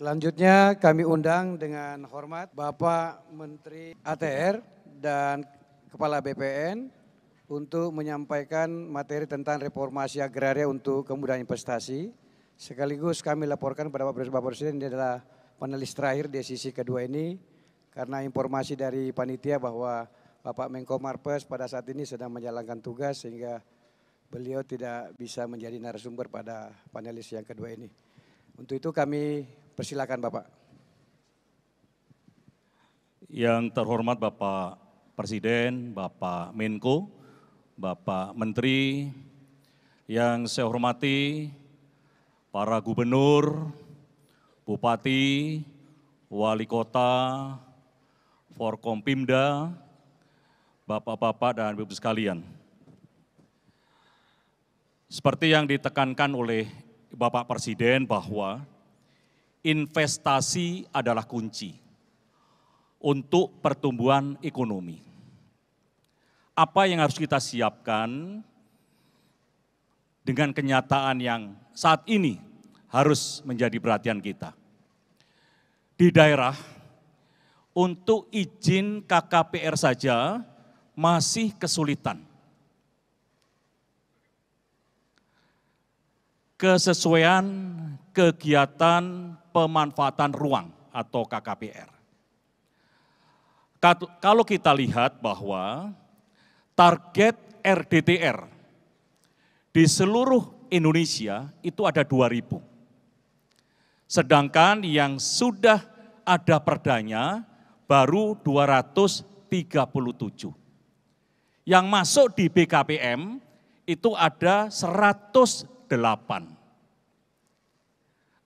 Selanjutnya kami undang dengan hormat Bapak Menteri ATR dan Kepala BPN untuk menyampaikan materi tentang reformasi agraria untuk kemudahan investasi. Sekaligus kami laporkan kepada Bapak Presiden, Bapak ini adalah panelis terakhir di sisi kedua ini karena informasi dari panitia bahwa Bapak Menko Marpes pada saat ini sedang menjalankan tugas sehingga beliau tidak bisa menjadi narasumber pada panelis yang kedua ini. Untuk itu kami Persilakan Bapak. Yang terhormat Bapak Presiden, Bapak Menko, Bapak Menteri, yang saya hormati para gubernur, bupati, wali kota, Forkompimda, Bapak-bapak dan Ibu sekalian. Seperti yang ditekankan oleh Bapak Presiden bahwa investasi adalah kunci untuk pertumbuhan ekonomi. Apa yang harus kita siapkan dengan kenyataan yang saat ini harus menjadi perhatian kita. Di daerah, untuk izin KKPR saja masih kesulitan. kesesuaian kegiatan pemanfaatan ruang atau KKPR. Kalau kita lihat bahwa target RDTR di seluruh Indonesia itu ada 2000. Sedangkan yang sudah ada perdanya baru 237. Yang masuk di BKPM itu ada seratus. 8.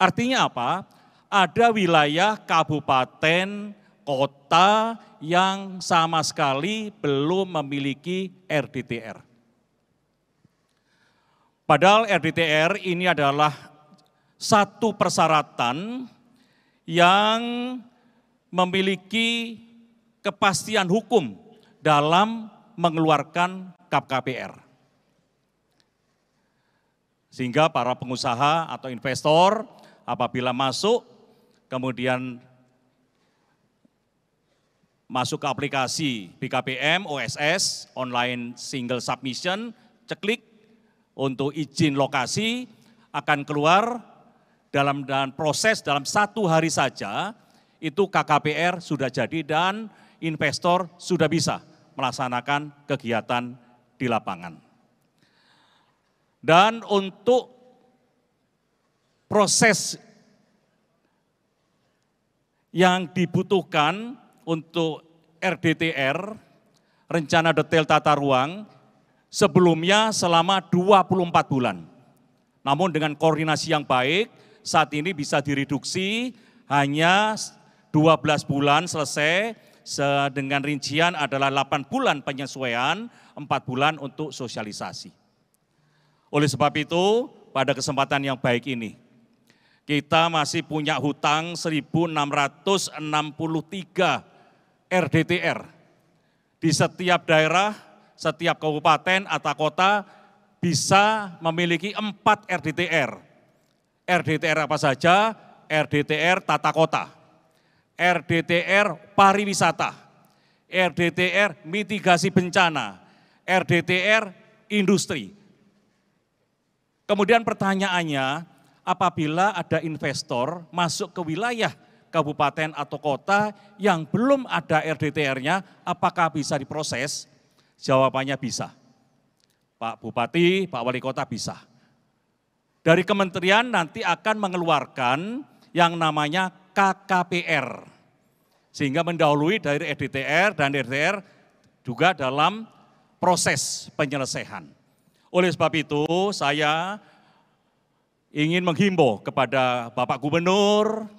Artinya apa? Ada wilayah kabupaten, kota yang sama sekali belum memiliki RDTR. Padahal RDTR ini adalah satu persyaratan yang memiliki kepastian hukum dalam mengeluarkan KPR. Sehingga para pengusaha atau investor apabila masuk, kemudian masuk ke aplikasi BKPM OSS online single submission, ceklik untuk izin lokasi akan keluar dalam dan proses dalam satu hari saja itu KKPR sudah jadi dan investor sudah bisa melaksanakan kegiatan di lapangan. Dan untuk proses yang dibutuhkan untuk RDTR, Rencana Detail Tata Ruang, sebelumnya selama 24 bulan. Namun dengan koordinasi yang baik, saat ini bisa direduksi hanya 12 bulan selesai, dengan rincian adalah 8 bulan penyesuaian, 4 bulan untuk sosialisasi. Oleh sebab itu, pada kesempatan yang baik ini, kita masih punya hutang 1663 RDTR. Di setiap daerah, setiap kabupaten atau kota bisa memiliki 4 RDTR. RDTR apa saja? RDTR tata kota, RDTR pariwisata, RDTR mitigasi bencana, RDTR industri, Kemudian pertanyaannya, apabila ada investor masuk ke wilayah kabupaten atau kota yang belum ada RDTR-nya, apakah bisa diproses? Jawabannya bisa. Pak Bupati, Pak Wali Kota bisa. Dari kementerian nanti akan mengeluarkan yang namanya KKPR. Sehingga mendahului dari RDTR dan RDTR juga dalam proses penyelesaian. Oleh sebab itu, saya ingin menghimbau kepada Bapak Gubernur,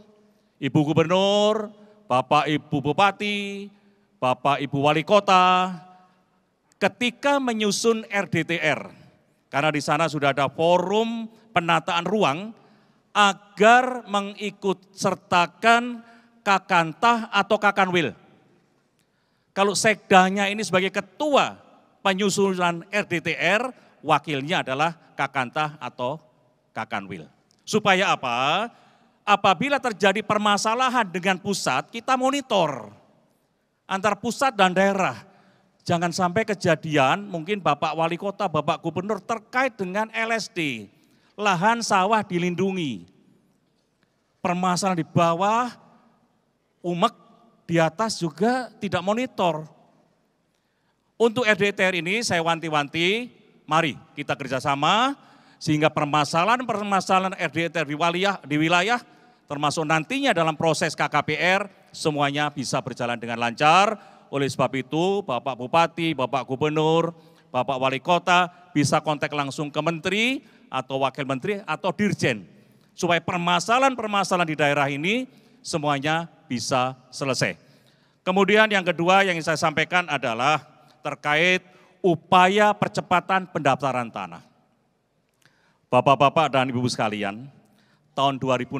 Ibu Gubernur, Bapak Ibu Bupati, Bapak Ibu Wali Kota, ketika menyusun RDTR, karena di sana sudah ada forum penataan ruang, agar mengikut sertakan kakantah atau kakanwil. Kalau sekdanya ini sebagai ketua penyusunan RDTR, wakilnya adalah Kakanta atau Kakanwil. Supaya apa? Apabila terjadi permasalahan dengan pusat, kita monitor antar pusat dan daerah. Jangan sampai kejadian mungkin Bapak Wali Kota, Bapak Gubernur terkait dengan LSD. Lahan sawah dilindungi. Permasalahan di bawah, umek di atas juga tidak monitor. Untuk RDTR ini saya wanti-wanti mari kita kerjasama sehingga permasalahan-permasalahan RDT e di wilayah, di wilayah termasuk nantinya dalam proses KKPR semuanya bisa berjalan dengan lancar. Oleh sebab itu Bapak Bupati, Bapak Gubernur, Bapak Wali Kota bisa kontak langsung ke Menteri atau Wakil Menteri atau Dirjen. Supaya permasalahan-permasalahan di daerah ini semuanya bisa selesai. Kemudian yang kedua yang ingin saya sampaikan adalah terkait upaya percepatan pendaftaran tanah. Bapak-bapak dan ibu-ibu sekalian, tahun 2016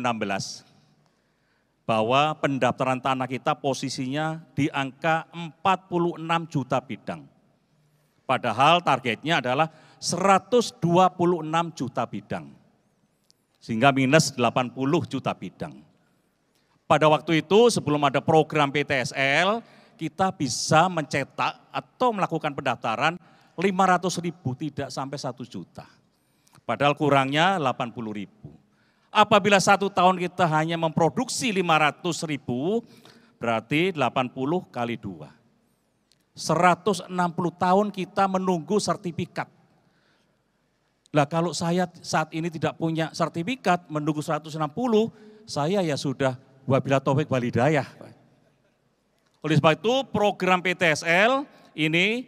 bahwa pendaftaran tanah kita posisinya di angka 46 juta bidang. Padahal targetnya adalah 126 juta bidang. Sehingga minus 80 juta bidang. Pada waktu itu sebelum ada program PTSL, kita bisa mencetak atau melakukan pendaftaran 500 ribu, tidak sampai 1 juta. Padahal kurangnya 80 ribu. Apabila satu tahun kita hanya memproduksi 500 ribu, berarti 80 kali 2. 160 tahun kita menunggu sertifikat. Lah kalau saya saat ini tidak punya sertifikat menunggu 160, saya ya sudah wabila topik walidayah. Oleh sebab itu program PTSL ini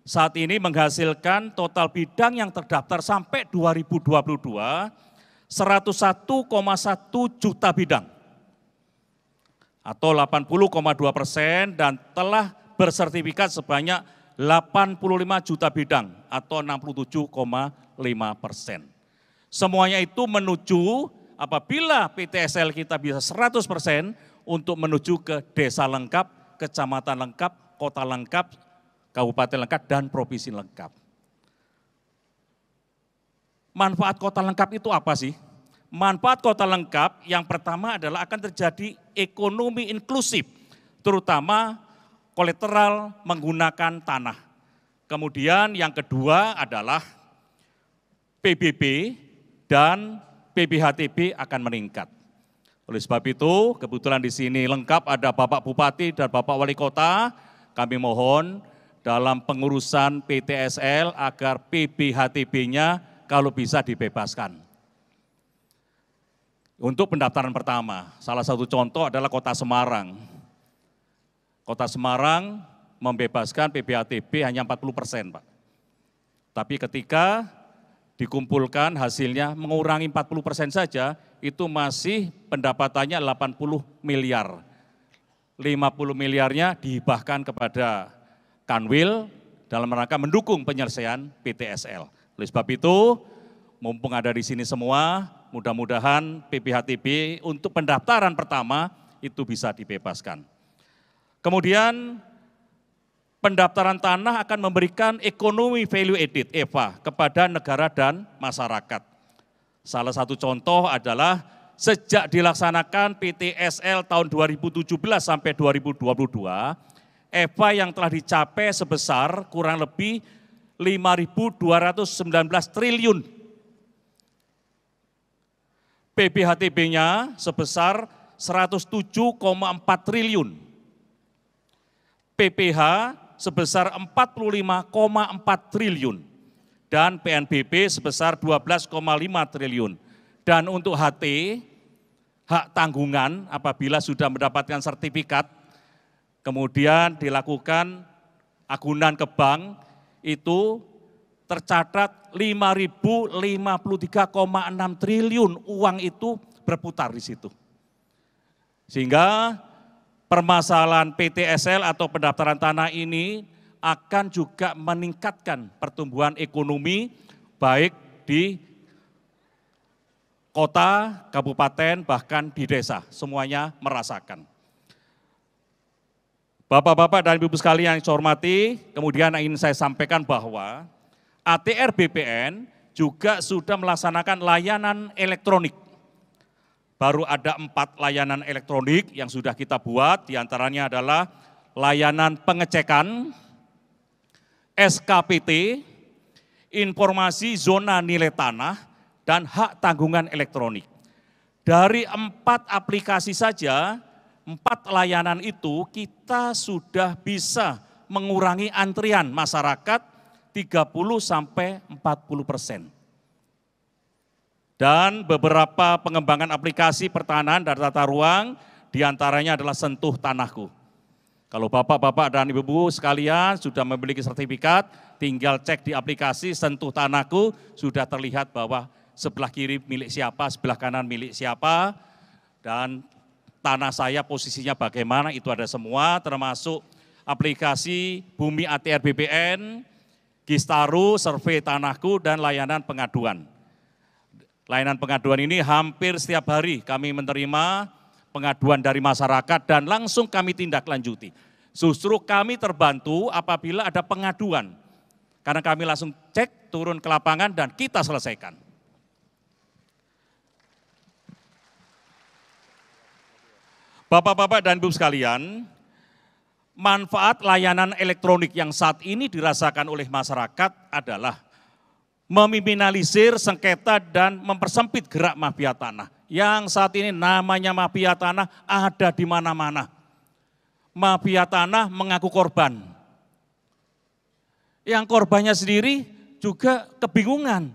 saat ini menghasilkan total bidang yang terdaftar sampai 2022 101,1 juta bidang atau 80,2 persen dan telah bersertifikat sebanyak 85 juta bidang atau 67,5 persen. Semuanya itu menuju apabila PTSL kita bisa 100 persen untuk menuju ke desa lengkap kecamatan lengkap, kota lengkap, kabupaten lengkap, dan provinsi lengkap. Manfaat kota lengkap itu apa sih? Manfaat kota lengkap yang pertama adalah akan terjadi ekonomi inklusif, terutama kolateral menggunakan tanah. Kemudian yang kedua adalah PBB dan PBHTB akan meningkat. Oleh sebab itu, kebetulan di sini lengkap ada Bapak Bupati dan Bapak Wali Kota. Kami mohon dalam pengurusan PTSL agar PBHTB-nya kalau bisa dibebaskan. Untuk pendaftaran pertama, salah satu contoh adalah Kota Semarang. Kota Semarang membebaskan PBHTB hanya 40 persen, Pak. Tapi ketika dikumpulkan hasilnya mengurangi 40 persen saja, itu masih pendapatannya 80 miliar. 50 miliarnya dihibahkan kepada Kanwil dalam rangka mendukung penyelesaian PTSL. Oleh sebab itu, mumpung ada di sini semua, mudah-mudahan PPHTB untuk pendaftaran pertama itu bisa dibebaskan. Kemudian pendaftaran tanah akan memberikan ekonomi value added EVA kepada negara dan masyarakat. Salah satu contoh adalah sejak dilaksanakan PTSL tahun 2017 sampai 2022, EVA yang telah dicapai sebesar kurang lebih 5.219 triliun. PBHTB-nya sebesar 107,4 triliun. PPH sebesar 45,4 triliun dan PNBP sebesar 12,5 triliun. Dan untuk HT, hak tanggungan apabila sudah mendapatkan sertifikat, kemudian dilakukan agunan ke bank, itu tercatat 5.053,6 triliun uang itu berputar di situ. Sehingga permasalahan PTSL atau pendaftaran tanah ini akan juga meningkatkan pertumbuhan ekonomi baik di kota, kabupaten, bahkan di desa. Semuanya merasakan. Bapak-bapak dan ibu sekalian yang saya hormati, kemudian ingin saya sampaikan bahwa ATR BPN juga sudah melaksanakan layanan elektronik baru ada empat layanan elektronik yang sudah kita buat, diantaranya adalah layanan pengecekan, SKPT, informasi zona nilai tanah, dan hak tanggungan elektronik. Dari empat aplikasi saja, empat layanan itu kita sudah bisa mengurangi antrian masyarakat 30 sampai 40 persen dan beberapa pengembangan aplikasi pertahanan dan tata ruang, diantaranya adalah Sentuh Tanahku. Kalau bapak-bapak dan ibu-ibu sekalian sudah memiliki sertifikat, tinggal cek di aplikasi Sentuh Tanahku, sudah terlihat bahwa sebelah kiri milik siapa, sebelah kanan milik siapa, dan tanah saya posisinya bagaimana, itu ada semua, termasuk aplikasi Bumi ATR BPN, Gistaru, Survei Tanahku, dan layanan pengaduan. Layanan pengaduan ini hampir setiap hari kami menerima pengaduan dari masyarakat dan langsung kami tindak lanjuti. Justru kami terbantu apabila ada pengaduan. Karena kami langsung cek, turun ke lapangan dan kita selesaikan. Bapak-bapak dan Ibu sekalian, manfaat layanan elektronik yang saat ini dirasakan oleh masyarakat adalah meminimalisir sengketa dan mempersempit gerak mafia tanah. Yang saat ini namanya mafia tanah ada di mana-mana. Mafia tanah mengaku korban. Yang korbannya sendiri juga kebingungan.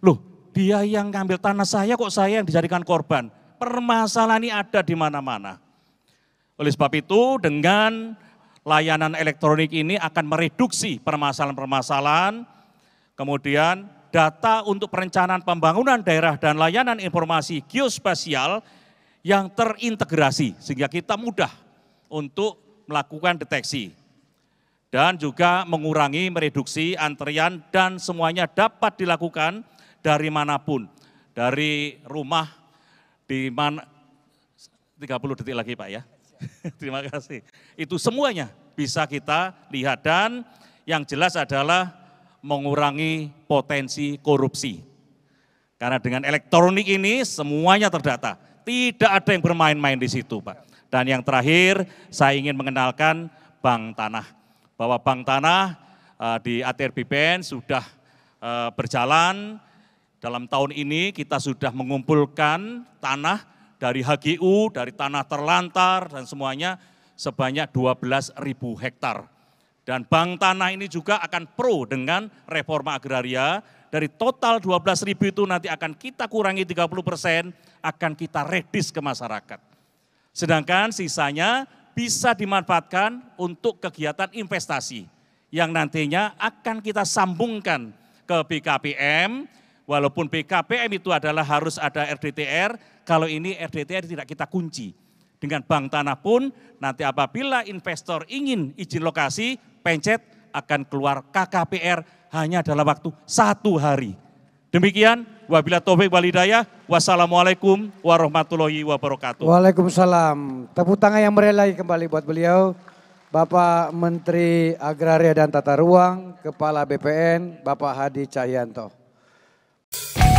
Loh, dia yang ngambil tanah saya kok saya yang dijadikan korban. Permasalahan ini ada di mana-mana. Oleh sebab itu dengan layanan elektronik ini akan mereduksi permasalahan-permasalahan Kemudian data untuk perencanaan pembangunan daerah dan layanan informasi geospasial yang terintegrasi sehingga kita mudah untuk melakukan deteksi dan juga mengurangi mereduksi antrian dan semuanya dapat dilakukan dari manapun dari rumah di mana 30 detik lagi Pak ya. Terima kasih. Itu semuanya bisa kita lihat dan yang jelas adalah mengurangi potensi korupsi. Karena dengan elektronik ini semuanya terdata. Tidak ada yang bermain-main di situ, Pak. Dan yang terakhir, saya ingin mengenalkan Bank Tanah. Bahwa Bank Tanah eh, di ATR BPN sudah eh, berjalan. Dalam tahun ini kita sudah mengumpulkan tanah dari HGU, dari tanah terlantar dan semuanya sebanyak 12.000 hektar dan Bank Tanah ini juga akan pro dengan reforma agraria. Dari total ribu itu nanti akan kita kurangi 30 persen, akan kita redis ke masyarakat. Sedangkan sisanya bisa dimanfaatkan untuk kegiatan investasi yang nantinya akan kita sambungkan ke BKPM. Walaupun BKPM itu adalah harus ada RDTR, kalau ini RDTR tidak kita kunci. Dengan bank tanah pun nanti apabila investor ingin izin lokasi, pencet akan keluar KKPR hanya dalam waktu satu hari. Demikian, wabila taufik walidayah, wassalamualaikum warahmatullahi wabarakatuh. Waalaikumsalam. Tepuk tangan yang merelai kembali buat beliau. Bapak Menteri Agraria dan Tata Ruang, Kepala BPN, Bapak Hadi Cahyanto.